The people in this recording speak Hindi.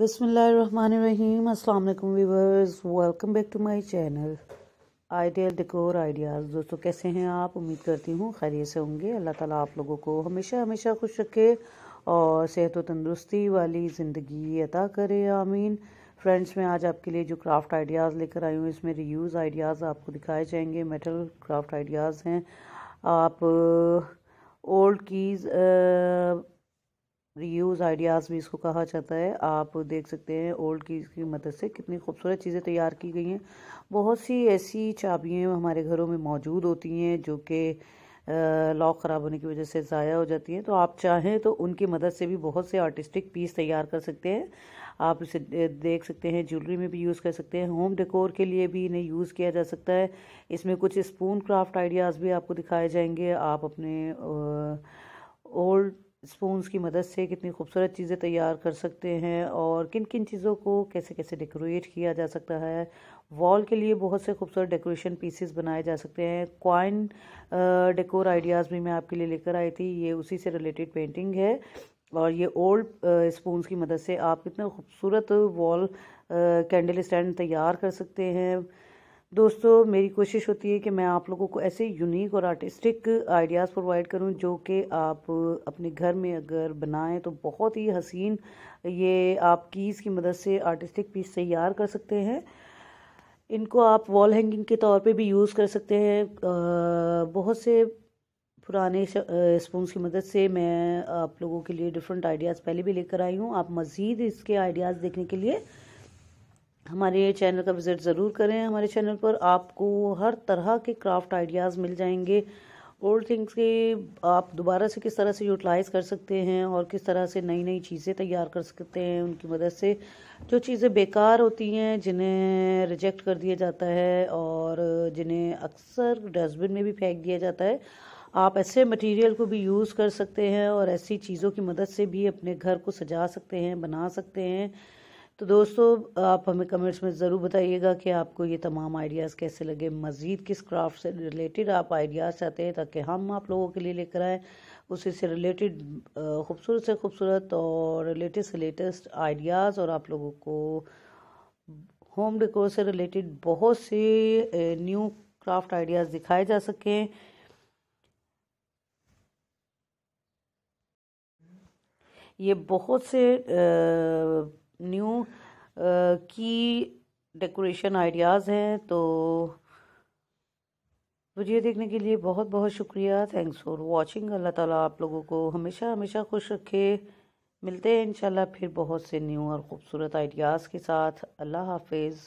बसमीम अल्लाम viewers welcome back to my channel ideal decor ideas दोस्तों कैसे हैं आप उम्मीद करती हूँ खैरियत से होंगे अल्लाह ताला आप लोगों को हमेशा हमेशा खुश रखे और सेहत व तंदरुस्ती वाली ज़िंदगी अदा करे आमीन फ्रेंड्स मैं आज आपके लिए जो क्राफ्ट आइडियाज़ लेकर आई हूँ इसमें रीयूज़ आइडियाज़ आपको दिखाए जाएंगे मेटल क्राफ्ट आइडियाज़ हैं आप ओल्ड कीज़ रीयूज़ आइडियाज़ भी इसको कहा जाता है आप देख सकते हैं ओल्ड की की मदद से कितनी खूबसूरत चीज़ें तैयार की गई हैं बहुत सी ऐसी चाबियाँ हमारे घरों में मौजूद होती हैं जो कि लॉक ख़राब होने की वजह से ज़ाया हो जाती हैं तो आप चाहें तो उनकी मदद से भी बहुत से आर्टिस्टिक पीस तैयार कर सकते हैं आप इसे देख सकते हैं ज्वेलरी में भी यूज़ कर सकते हैं होम डेकोर के लिए भी इन्हें यूज़ किया जा सकता है इसमें कुछ स्पून क्राफ्ट आइडियाज़ भी आपको दिखाए जाएंगे आप अपने ओल्ड स्पूंस की मदद से कितनी खूबसूरत चीज़ें तैयार कर सकते हैं और किन किन चीज़ों को कैसे कैसे डेकोरेट किया जा सकता है वॉल के लिए बहुत से खूबसूरत डेकोरेशन पीसेस बनाए जा सकते हैं क्वाइन डेकोर आइडियाज़ भी मैं आपके लिए लेकर आई थी ये उसी से रिलेटेड पेंटिंग है और ये ओल्ड स्पूंस की मदद से आप कितना खूबसूरत वॉल कैंडल स्टैंड तैयार कर सकते हैं दोस्तों मेरी कोशिश होती है कि मैं आप लोगों को ऐसे यूनिक और आर्टिस्टिक आइडियाज़ प्रोवाइड करूं जो कि आप अपने घर में अगर बनाएं तो बहुत ही हसीन ये आप कीज़ की मदद से आर्टिस्टिक पीस तैयार कर सकते हैं इनको आप वॉल हैंगिंग के तौर पे भी यूज़ कर सकते हैं बहुत से पुराने स्पूंस की मदद से मैं आप लोगों के लिए डिफरेंट आइडियाज़ पहले भी लेकर आई हूँ आप मज़ीद इसके आइडियाज़ देखने के लिए हमारे चैनल का विज़िट ज़रूर करें हमारे चैनल पर आपको हर तरह के क्राफ्ट आइडियाज़ मिल जाएंगे ओल्ड थिंग्स के आप दोबारा से किस तरह से यूटिलाइज़ कर सकते हैं और किस तरह से नई नई चीज़ें तैयार कर सकते हैं उनकी मदद से जो चीज़ें बेकार होती हैं जिन्हें रिजेक्ट कर दिया जाता है और जिन्हें अक्सर डस्टबिन में भी फेंक दिया जाता है आप ऐसे मटेरियल को भी यूज़ कर सकते हैं और ऐसी चीज़ों की मदद से भी अपने घर को सजा सकते हैं बना सकते हैं तो दोस्तों आप हमें कमेंट्स में ज़रूर बताइएगा कि आपको ये तमाम आइडियाज़ कैसे लगे मज़ीद किस क्राफ्ट से रिलेटेड आप आइडियाज़ चाहते हैं ताकि हम आप लोगों के लिए लेकर आएँ उसी से रिलेटेड खूबसूरत से खूबसूरत और लेटेस्ट से लेटेस्ट आइडियाज़ और आप लोगों को होम डेकोर से रिलेटेड बहुत से न्यू क्राफ्ट आइडियाज़ दिखाए जा सकें ये बहुत से आ, न्यू की डेकोरेशन आइडियाज़ हैं तो वीडियो देखने के लिए बहुत बहुत शुक्रिया थैंक्स फॉर वाचिंग अल्लाह ताला आप लोगों को हमेशा हमेशा खुश रखे मिलते हैं इंशाल्लाह फिर बहुत से न्यू और ख़ूबसूरत आइडियाज़ के साथ अल्लाह हाफिज़